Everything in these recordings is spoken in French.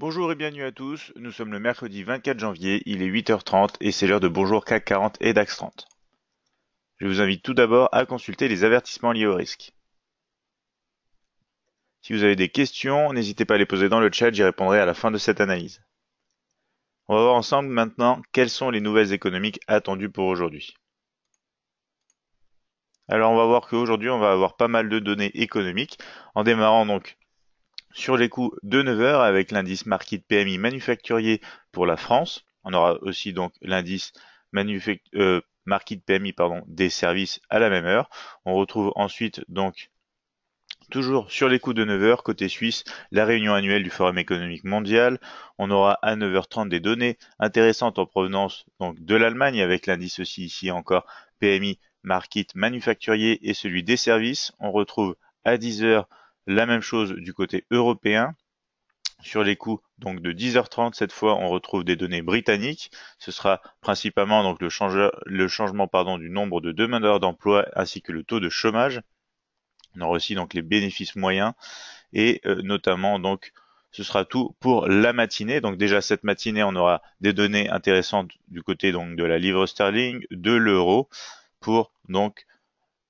Bonjour et bienvenue à tous, nous sommes le mercredi 24 janvier, il est 8h30 et c'est l'heure de Bonjour CAC 40 et DAX 30. Je vous invite tout d'abord à consulter les avertissements liés au risque. Si vous avez des questions, n'hésitez pas à les poser dans le chat, j'y répondrai à la fin de cette analyse. On va voir ensemble maintenant quelles sont les nouvelles économiques attendues pour aujourd'hui. Alors on va voir qu'aujourd'hui on va avoir pas mal de données économiques en démarrant donc sur les coûts de 9h, avec l'indice market PMI manufacturier pour la France, on aura aussi donc l'indice euh, market PMI pardon, des services à la même heure. On retrouve ensuite donc Toujours sur les coûts de 9h, côté suisse, la réunion annuelle du Forum économique mondial. On aura à 9h30 des données intéressantes en provenance donc, de l'Allemagne avec l'indice aussi ici encore PMI, Market, Manufacturier et celui des services. On retrouve à 10h la même chose du côté européen. Sur les coûts donc de 10h30 cette fois, on retrouve des données britanniques. Ce sera principalement donc le, change, le changement pardon, du nombre de demandeurs d'emploi ainsi que le taux de chômage. On aura aussi donc les bénéfices moyens et euh, notamment donc ce sera tout pour la matinée. Donc déjà cette matinée, on aura des données intéressantes du côté donc de la livre sterling, de l'euro pour donc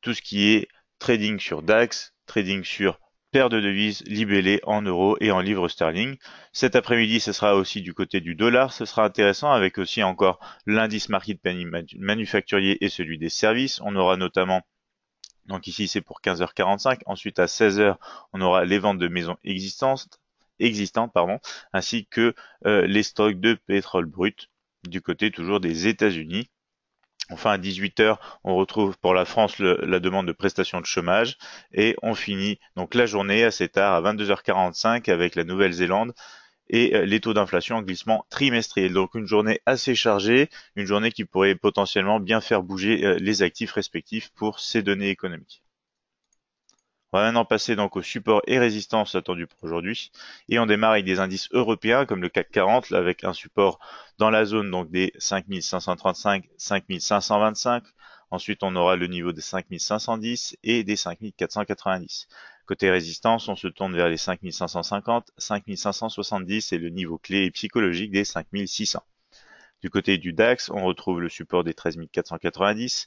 tout ce qui est trading sur DAX, trading sur paire de devises libellées en euros et en livres sterling. Cet après-midi, ce sera aussi du côté du dollar, ce sera intéressant avec aussi encore l'indice market manufacturier et celui des services. On aura notamment donc ici c'est pour 15h45, ensuite à 16h, on aura les ventes de maisons existantes existantes pardon, ainsi que euh, les stocks de pétrole brut du côté toujours des États-Unis. Enfin, à 18h, on retrouve pour la France la demande de prestations de chômage et on finit donc la journée assez tard à 22h45 avec la Nouvelle-Zélande et euh, les taux d'inflation en glissement trimestriel. Donc une journée assez chargée, une journée qui pourrait potentiellement bien faire bouger euh, les actifs respectifs pour ces données économiques va maintenant passer donc au support et résistance attendu pour aujourd'hui. Et on démarre avec des indices européens comme le CAC 40 avec un support dans la zone donc des 5535, 5525. Ensuite, on aura le niveau des 5510 et des 5490. Côté résistance, on se tourne vers les 5550, 5570 et le niveau clé et psychologique des 5600. Du côté du DAX, on retrouve le support des 13490,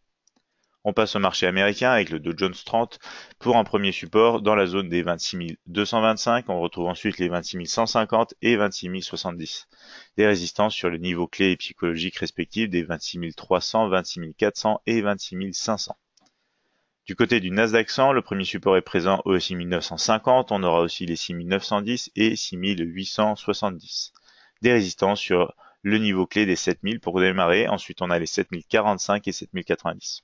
On passe au marché américain avec le Dow Jones 30 pour un premier support dans la zone des 26 225. On retrouve ensuite les 26 150 et 26 070. Des résistances sur le niveau clé et psychologiques respectifs des 26 300, 26 400 et 26 500. Du côté du Nasdaq 100, le premier support est présent au 6950. On aura aussi les 6910 et 6870. Des résistances sur le niveau clé des 7000 pour démarrer. Ensuite, on a les 7045 et 7090.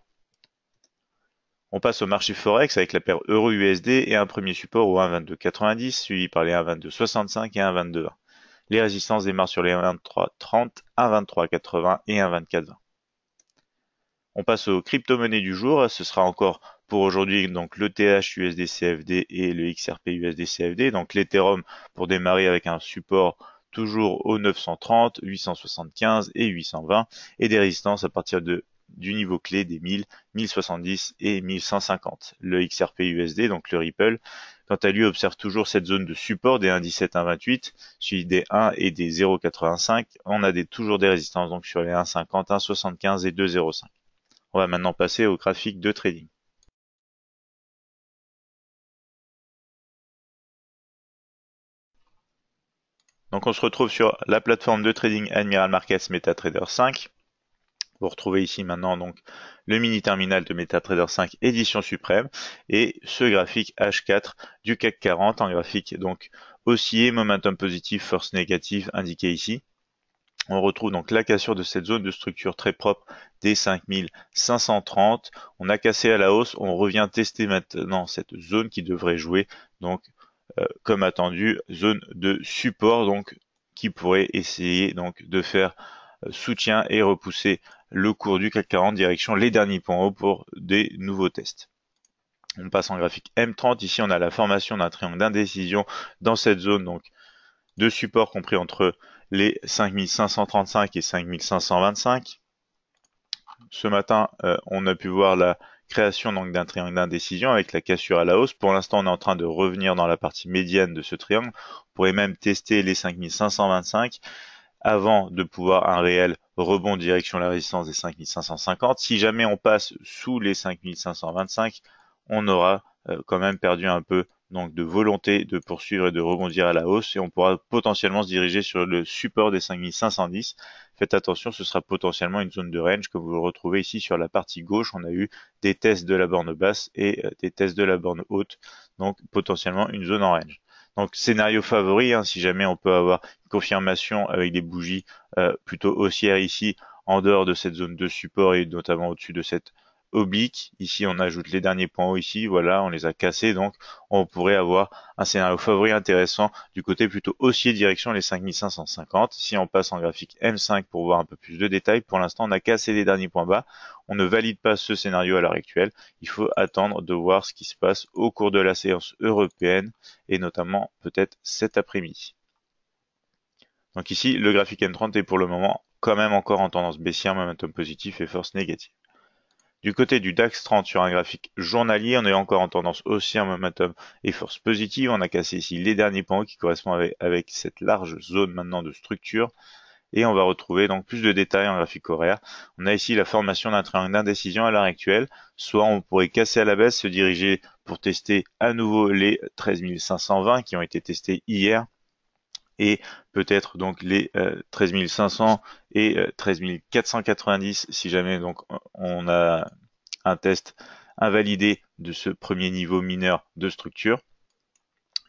On passe au marché Forex avec la paire Euro-USD et un premier support au 1,2290 suivi par les 1,2265 et 1,2220. Les résistances démarrent sur les 1,2330, 1,2380 et 1,2420. On passe aux crypto-monnaies du jour. Ce sera encore pour aujourd'hui donc le TH CFD et le XRP USD CFD. Donc l'Ethereum pour démarrer avec un support toujours au 930, 875 et 820 et des résistances à partir de du niveau clé des 1000, 1070 et 1150. Le XRP USD, donc le Ripple, quant à lui observe toujours cette zone de support des 1,17-1,28, suivi des 1 et des 0,85. On a toujours des résistances donc sur les 1,50, 1,75 et 2,05. On va maintenant passer au graphique de trading. Donc on se retrouve sur la plateforme de trading Admiral Markets MetaTrader 5. Vous retrouvez ici maintenant donc le mini terminal de MetaTrader 5 édition suprême et ce graphique H4 du CAC 40 en graphique donc haussier, momentum positif, force négative indiqué ici. On retrouve donc la cassure de cette zone de structure très propre des 5530. On a cassé à la hausse, on revient tester maintenant cette zone qui devrait jouer donc euh, comme attendu zone de support donc qui pourrait essayer donc de faire euh, soutien et repousser le cours du CAC 40 direction les derniers points hauts pour des nouveaux tests. On passe en graphique M30. Ici, on a la formation d'un triangle d'indécision dans cette zone donc de support compris entre les 5535 et 5525. Ce matin, euh, on a pu voir la création donc d'un triangle d'indécision avec la cassure à la hausse. Pour l'instant, on est en train de revenir dans la partie médiane de ce triangle. On pourrait même tester les 5525 avant de pouvoir un réel rebond direction la résistance des 5550. Si jamais on passe sous les 5525, on aura euh, quand même perdu un peu donc de volonté de poursuivre et de rebondir à la hausse et on pourra potentiellement se diriger sur le support des 5510. Faites attention, ce sera potentiellement une zone de range comme vous retrouvez ici sur la partie gauche. On a eu des tests de la borne basse et euh, des tests de la borne haute, donc potentiellement une zone en range. Donc scénario favori, hein, si jamais on peut avoir une confirmation avec des bougies euh, plutôt haussières ici, en dehors de cette zone de support et notamment au-dessus de cette oblique. Ici, on ajoute les derniers points hauts ici, voilà, on les a cassés, donc on pourrait avoir un scénario favori intéressant du côté plutôt haussier direction les 5550. Si on passe en graphique M5 pour voir un peu plus de détails, pour l'instant, on a cassé les derniers points bas, on ne valide pas ce scénario à l'heure actuelle. Il faut attendre de voir ce qui se passe au cours de la séance européenne et notamment peut-être cet après-midi. Donc ici, le graphique M30 est pour le moment quand même encore en tendance baissière, momentum positif et force négative. Du côté du DAX 30 sur un graphique journalier, on est encore en tendance haussière, momentum et force positive. On a cassé ici les derniers points qui correspondent avec cette large zone maintenant de structure et on va retrouver donc plus de détails en graphique horaire. On a ici la formation d'un triangle d'indécision à l'heure actuelle, soit on pourrait casser à la baisse, se diriger pour tester à nouveau les 13520 qui ont été testés hier et peut-être donc les 13500 euh, et 13490 euh, si jamais donc on a un test invalidé de ce premier niveau mineur de structure.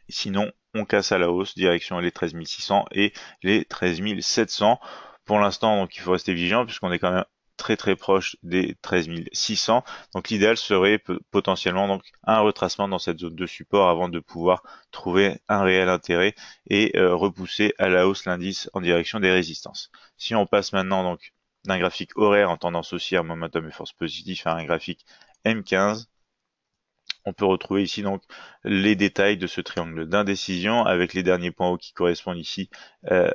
Sinon, on casse à la hausse, direction les 13600 et les 13700. Pour l'instant, donc, il faut rester vigilant puisqu'on est quand même très très proche des 13600. Donc l'idéal serait potentiellement donc un retracement dans cette zone de support avant de pouvoir trouver un réel intérêt et euh, repousser à la hausse l'indice en direction des résistances. Si on passe maintenant donc d'un graphique horaire en tendance haussière, momentum et force positif à un graphique M15, on peut retrouver ici donc les détails de ce triangle d'indécision avec les derniers points hauts qui correspondent ici euh,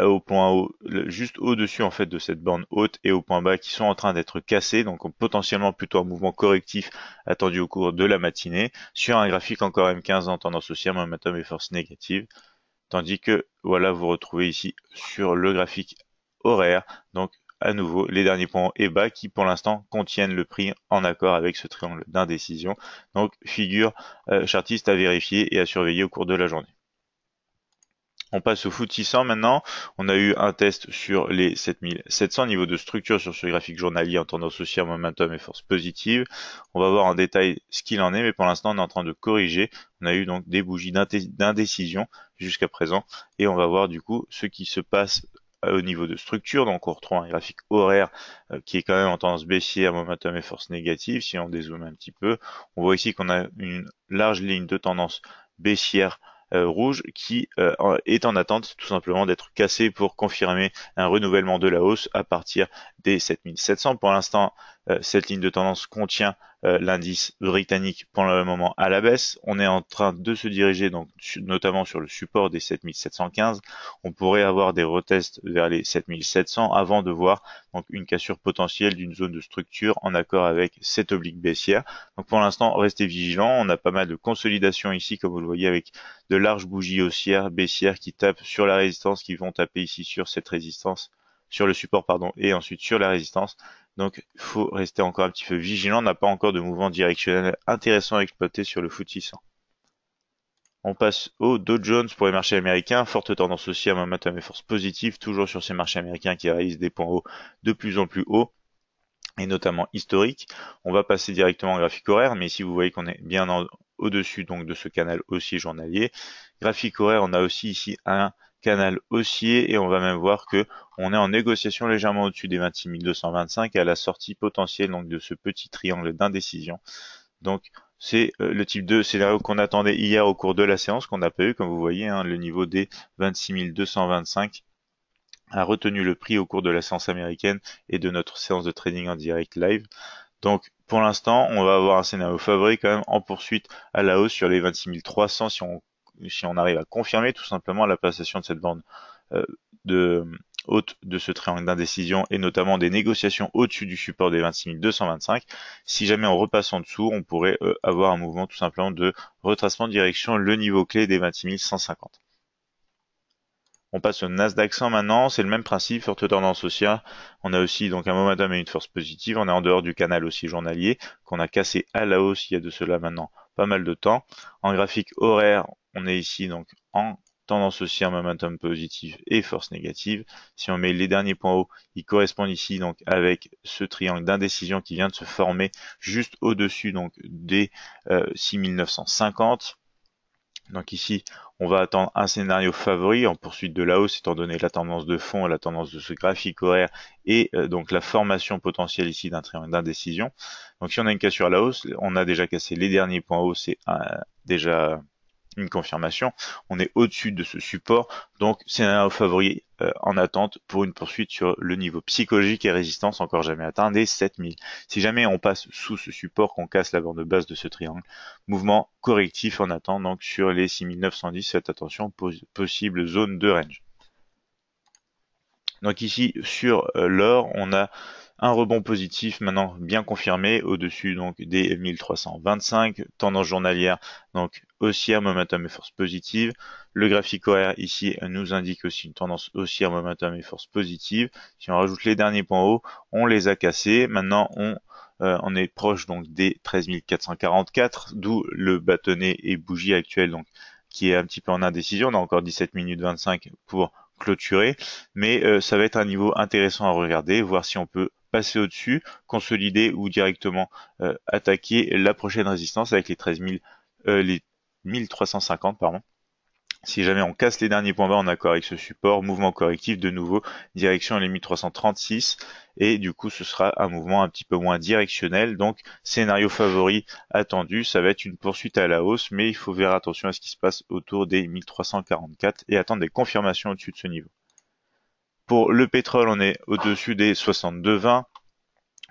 au point haut, juste au-dessus en fait de cette bande haute et au point bas qui sont en train d'être cassés, donc potentiellement plutôt un mouvement correctif attendu au cours de la matinée, sur un graphique encore M15 en tendance haussière, momentum et force négative, tandis que voilà vous retrouvez ici sur le graphique horaire, donc à nouveau les derniers points et bas qui pour l'instant contiennent le prix en accord avec ce triangle d'indécision. Donc figure euh, chartiste à vérifier et à surveiller au cours de la journée. On passe au foot 600 maintenant. On a eu un test sur les 7700 niveau de structure sur ce graphique journalier en tendance haussière, momentum et force positive. On va voir en détail ce qu'il en est, mais pour l'instant on est en train de corriger. On a eu donc des bougies d'indécision jusqu'à présent et on va voir du coup ce qui se passe euh, au niveau de structure. Donc on retrouve un graphique horaire euh, qui est quand même en tendance baissière, momentum et force négative. Si on dézoome un petit peu, on voit ici qu'on a une large ligne de tendance baissière euh, rouge qui est en attente tout simplement d'être cassée pour confirmer un renouvellement de la hausse à partir des 7700. Pour l'instant, euh, cette ligne de tendance contient euh, l'indice britannique pour le moment à la baisse. On est en train de se diriger donc notamment sur le support des 7715. On pourrait avoir des retests vers les 7700 avant de voir donc une cassure potentielle d'une zone de structure en accord avec cette oblique baissière. Donc pour l'instant, restez vigilants. On a pas mal de consolidation ici, comme vous le voyez, avec de larges bougies haussières, baissières qui tapent sur la résistance, qui vont taper ici sur cette résistance sur le support pardon et ensuite sur la résistance donc, il faut rester encore un petit peu vigilant. On n'a pas encore de mouvement directionnel intéressant à exploiter sur le 600. On passe au Dow Jones pour les marchés américains. Forte tendance aussi à momentum et force positive, toujours sur ces marchés américains qui réalisent des points hauts de plus en plus hauts et notamment historiques. On va passer directement au graphique horaire, mais ici vous voyez qu'on est bien au-dessus donc de ce canal aussi journalier. Graphique horaire, on a aussi ici un canal haussier et on va même voir que on est en négociation légèrement au-dessus des 26 225 à la sortie potentielle donc de ce petit triangle d'indécision. Donc c'est euh, le type de scénario qu'on attendait hier au cours de la séance qu'on n'a pas eu, comme vous voyez, hein, le niveau des 26 225 a retenu le prix au cours de la séance américaine et de notre séance de trading en direct live. Donc pour l'instant, on va avoir un scénario favori quand même en poursuite à la hausse sur les 26 300 si on si on arrive à confirmer tout simplement la passation de cette bande euh, de haute de ce triangle d'indécision et notamment des négociations au-dessus du support des 26 225. Si jamais on repasse en dessous, on pourrait euh, avoir un mouvement tout simplement de retracement de direction le niveau clé des 26 150. On passe au Nasdaq 100 maintenant, c'est le même principe, forte tendance haussière. On a aussi donc un momentum et une force positive. On est en dehors du canal aussi journalier qu'on a cassé à la hausse il y a de cela maintenant pas mal de temps. En graphique horaire, on est ici donc en tendance haussière, momentum positif et force négative. Si on met les derniers points hauts, ils correspondent ici donc avec ce triangle d'indécision qui vient de se former juste au-dessus donc des 6950. Euh, donc ici, on va attendre un scénario favori en poursuite de la hausse étant donné la tendance de fond, la tendance de ce graphique horaire et euh, donc la formation potentielle ici d'un triangle d'indécision. Donc si on a une cassure à la hausse, on a déjà cassé les derniers points hauts, c'est euh, déjà une confirmation. On est au-dessus de ce support, donc c'est un favori euh, en attente pour une poursuite sur le niveau psychologique et résistance encore jamais atteint des 7000. Si jamais on passe sous ce support, qu'on casse la bande base de ce triangle, mouvement correctif en attente donc sur les 6910, faites attention, possible zone de range. Donc ici sur euh, l'or, on a un rebond positif maintenant bien confirmé au-dessus donc des 1325, tendance journalière donc haussière, momentum et force positive. Le graphique horaire ici nous indique aussi une tendance haussière, momentum et force positive. Si on rajoute les derniers points hauts, on les a cassés. Maintenant on euh, on est proche donc des 13444, d'où le bâtonnet et bougie actuelle donc qui est un petit peu en indécision. On a encore 17 minutes 25 pour clôturer, mais euh, ça va être un niveau intéressant à regarder, voir si on peut passer au-dessus, consolider ou directement euh, attaquer la prochaine résistance avec les 13 000, euh, les 1350 pardon. Si jamais on casse les derniers points bas en accord avec ce support, mouvement correctif de nouveau, direction les 1336, et du coup ce sera un mouvement un petit peu moins directionnel, donc scénario favori attendu, ça va être une poursuite à la hausse, mais il faut faire attention à ce qui se passe autour des 1344 et attendre des confirmations au-dessus de ce niveau. Pour le pétrole, on est au-dessus des 62,20.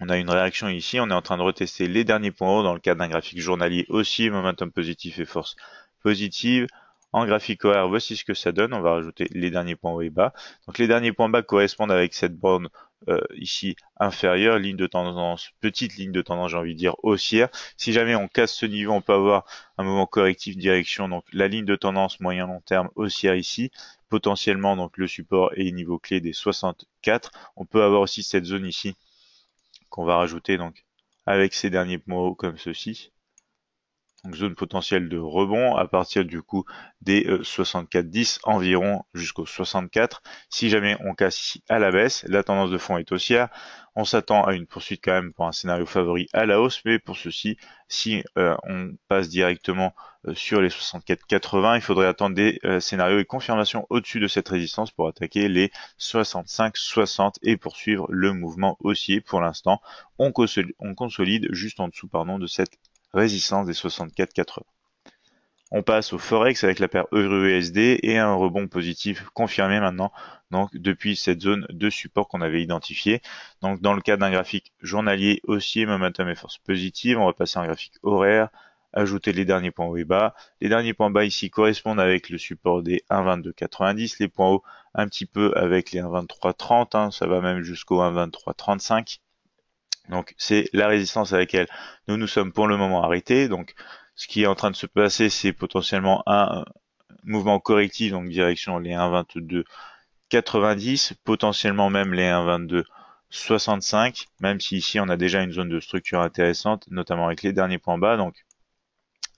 On a une réaction ici. On est en train de retester les derniers points hauts dans le cadre d'un graphique journalier aussi. Momentum positif et force positive. En graphique horaire, voici ce que ça donne. On va rajouter les derniers points hauts et bas. Donc les derniers points bas correspondent avec cette borne euh, ici inférieure, ligne de tendance, petite ligne de tendance, j'ai envie de dire haussière. Si jamais on casse ce niveau, on peut avoir un mouvement correctif direction. Donc la ligne de tendance moyen long terme haussière ici, potentiellement donc le support et niveau clé des 64. On peut avoir aussi cette zone ici qu'on va rajouter donc avec ces derniers mots comme ceci donc zone potentielle de rebond à partir du coup des 64-10 euh, environ jusqu'au 64. Si jamais on casse ici à la baisse, la tendance de fond est haussière. On s'attend à une poursuite quand même pour un scénario favori à la hausse, mais pour ceci, si euh, on passe directement euh, sur les 64-80, il faudrait attendre des scénarios et confirmations au-dessus de cette résistance pour attaquer les 65-60 et poursuivre le mouvement haussier. Pour l'instant, on, on consolide juste en dessous pardon, de cette résistance des 64 4 On passe au forex avec la paire EURUSD e et un rebond positif confirmé maintenant donc depuis cette zone de support qu'on avait identifié. Donc dans le cas d'un graphique journalier haussier, momentum et force positive, on va passer un graphique horaire, ajouter les derniers points hauts et bas. Les derniers points bas ici correspondent avec le support des 1,2290, les points hauts un petit peu avec les 1,2330, hein, ça va même jusqu'au 1,2335. Donc c'est la résistance à laquelle nous nous sommes pour le moment arrêtés. Donc ce qui est en train de se passer, c'est potentiellement un euh, mouvement correctif, donc direction les 1.22.90, potentiellement même les 1.22.65, même si ici on a déjà une zone de structure intéressante, notamment avec les derniers points bas. Donc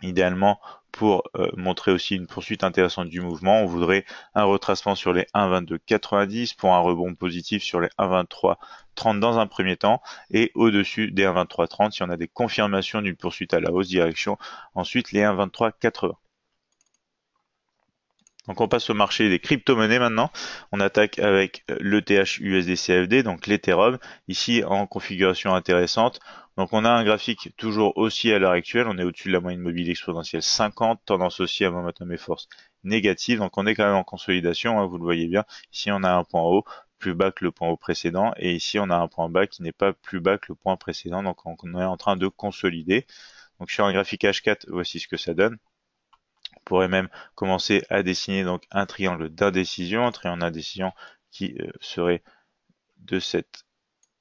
Idéalement, pour euh, montrer aussi une poursuite intéressante du mouvement, on voudrait un retracement sur les 1,22,90 pour un rebond positif sur les 1,23,30 dans un premier temps et au-dessus des 1,23,30 si on a des confirmations d'une poursuite à la hausse direction ensuite les 1,23,80. Donc on passe au marché des crypto-monnaies maintenant. On attaque avec euh, l'ETH USD CFD, donc l'Ethereum. Ici en configuration intéressante, donc on a un graphique toujours aussi à l'heure actuelle, on est au-dessus de la moyenne mobile exponentielle 50, tendance aussi à moment mes force négative, donc on est quand même en consolidation, hein, vous le voyez bien, ici on a un point haut, plus bas que le point haut précédent, et ici on a un point bas qui n'est pas plus bas que le point précédent, donc on est en train de consolider. Donc sur un graphique H4, voici ce que ça donne. On pourrait même commencer à dessiner donc un triangle d'indécision, un triangle d'indécision qui euh, serait de cette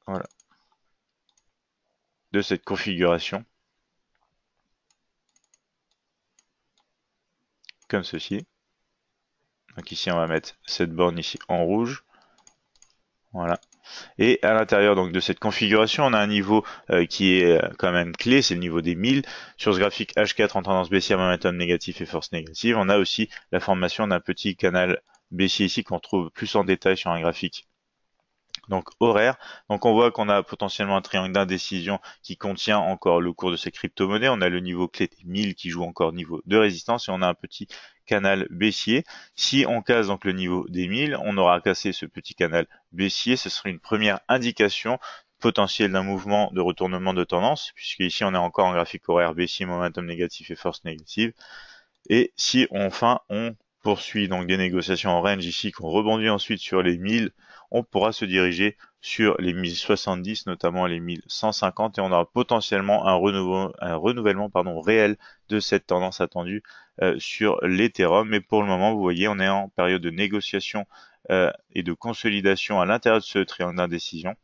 voilà, de cette configuration, comme ceci. Donc ici on va mettre cette borne ici en rouge. Voilà. Et à l'intérieur donc de cette configuration, on a un niveau euh, qui est euh, quand même clé, c'est le niveau des 1000. Sur ce graphique H4 en tendance baissière, momentum négatif et force négative, on a aussi la formation d'un petit canal baissier ici qu'on trouve plus en détail sur un graphique donc horaire. Donc on voit qu'on a potentiellement un triangle d'indécision qui contient encore le cours de ces crypto-monnaies. On a le niveau clé des 1000 qui joue encore niveau de résistance et on a un petit canal baissier. Si on casse donc le niveau des 1000, on aura cassé ce petit canal baissier. Ce serait une première indication potentielle d'un mouvement de retournement de tendance, puisque ici on est encore en graphique horaire baissier, momentum négatif et force négative. Et si enfin on poursuit donc des négociations en range ici, qu'on rebondit ensuite sur les 1000, on pourra se diriger sur les 1070, notamment les 1150, et on aura potentiellement un, renouvellement pardon, réel de cette tendance attendue euh, sur l'Ethereum. Mais pour le moment, vous voyez, on est en période de négociation euh, et de consolidation à l'intérieur de ce triangle d'indécision.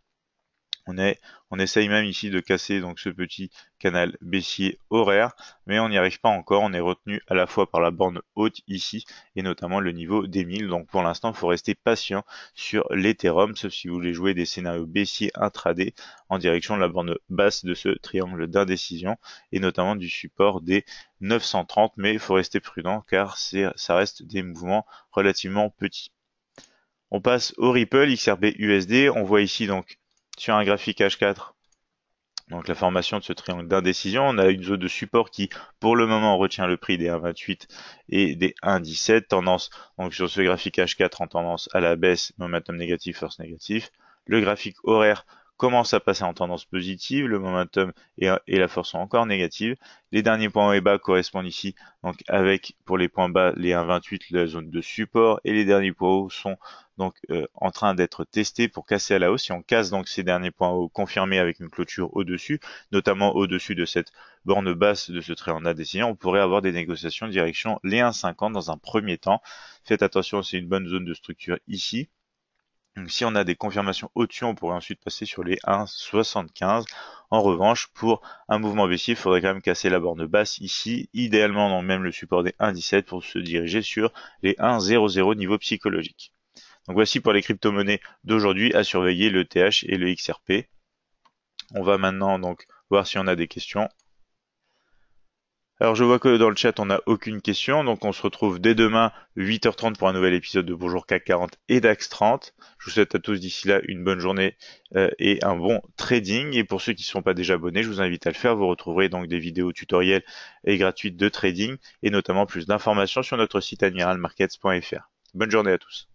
On, est, on essaye même ici de casser donc ce petit canal baissier horaire, mais on n'y arrive pas encore. On est retenu à la fois par la borne haute ici et notamment le niveau des 1000. Donc pour l'instant, il faut rester patient sur l'Ethereum, sauf si vous voulez jouer des scénarios baissiers intradés en direction de la borne basse de ce triangle d'indécision et notamment du support des 930. Mais il faut rester prudent car ça reste des mouvements relativement petits. On passe au Ripple XRP USD. On voit ici donc sur un graphique H4 donc la formation de ce triangle d'indécision. On a une zone de support qui, pour le moment, retient le prix des 1,28 et des 1,17. Tendance, donc sur ce graphique H4 en tendance à la baisse, momentum négatif, force négative, Le graphique horaire commence à passer en tendance positive, le momentum et, la force sont encore négatives. Les derniers points et bas correspondent ici donc avec pour les points bas les 1,28 la zone de support et les derniers points hauts sont donc euh, en train d'être testés pour casser à la hausse. Si on casse donc ces derniers points hauts confirmés avec une clôture au-dessus, notamment au-dessus de cette borne basse de ce en ADC, on pourrait avoir des négociations direction les 1,50 dans un premier temps. Faites attention, c'est une bonne zone de structure ici si on a des confirmations au-dessus, on pourrait ensuite passer sur les 1,75. En revanche, pour un mouvement baissier, il faudrait quand même casser la borne basse ici, idéalement dans même le support des 1,17 pour se diriger sur les 1,00 niveau psychologique. Donc voici pour les crypto-monnaies d'aujourd'hui à surveiller le TH et le XRP. On va maintenant donc voir si on a des questions. Alors je vois que dans le chat on n'a aucune question, donc on se retrouve dès demain 8h30 pour un nouvel épisode de Bonjour CAC 40 et DAX 30. Je vous souhaite à tous d'ici là une bonne journée euh, et un bon trading. Et pour ceux qui ne sont pas déjà abonnés, je vous invite à le faire. Vous retrouverez donc des vidéos tutoriels et gratuites de trading et notamment plus d'informations sur notre site admiralmarkets.fr. Bonne journée à tous.